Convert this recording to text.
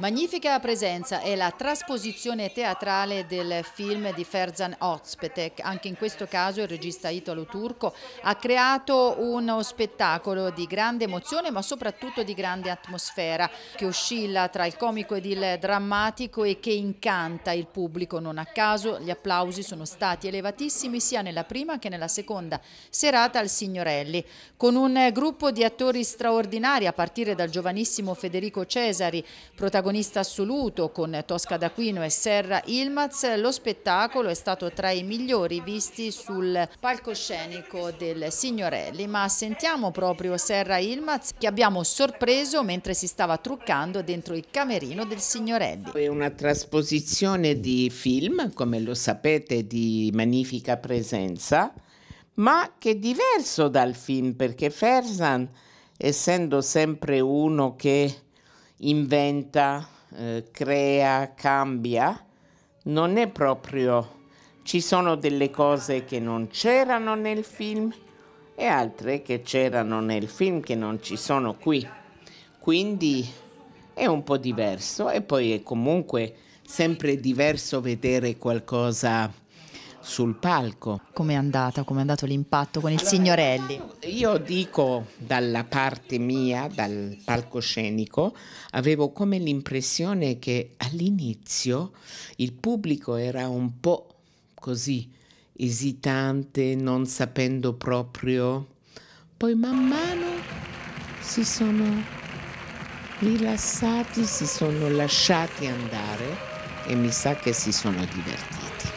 Magnifica presenza è la trasposizione teatrale del film di Ferzan Ozpetek. Anche in questo caso il regista italo-turco ha creato uno spettacolo di grande emozione ma soprattutto di grande atmosfera che oscilla tra il comico ed il drammatico e che incanta il pubblico. Non a caso gli applausi sono stati elevatissimi sia nella prima che nella seconda serata al Signorelli con un gruppo di attori straordinari a partire dal giovanissimo Federico Cesari, protagonista protagonista assoluto con Tosca d'Aquino e Serra Ilmaz, lo spettacolo è stato tra i migliori visti sul palcoscenico del Signorelli, ma sentiamo proprio Serra Ilmaz che abbiamo sorpreso mentre si stava truccando dentro il camerino del Signorelli. È una trasposizione di film, come lo sapete, di magnifica presenza, ma che è diverso dal film perché Fersan essendo sempre uno che inventa, eh, crea, cambia, non è proprio... Ci sono delle cose che non c'erano nel film e altre che c'erano nel film che non ci sono qui. Quindi è un po' diverso e poi è comunque sempre diverso vedere qualcosa sul palco. Com'è andata? Com'è andato l'impatto con il allora, Signorelli? Io dico dalla parte mia, dal palcoscenico, avevo come l'impressione che all'inizio il pubblico era un po' così esitante, non sapendo proprio. Poi man mano si sono rilassati, si sono lasciati andare e mi sa che si sono divertiti.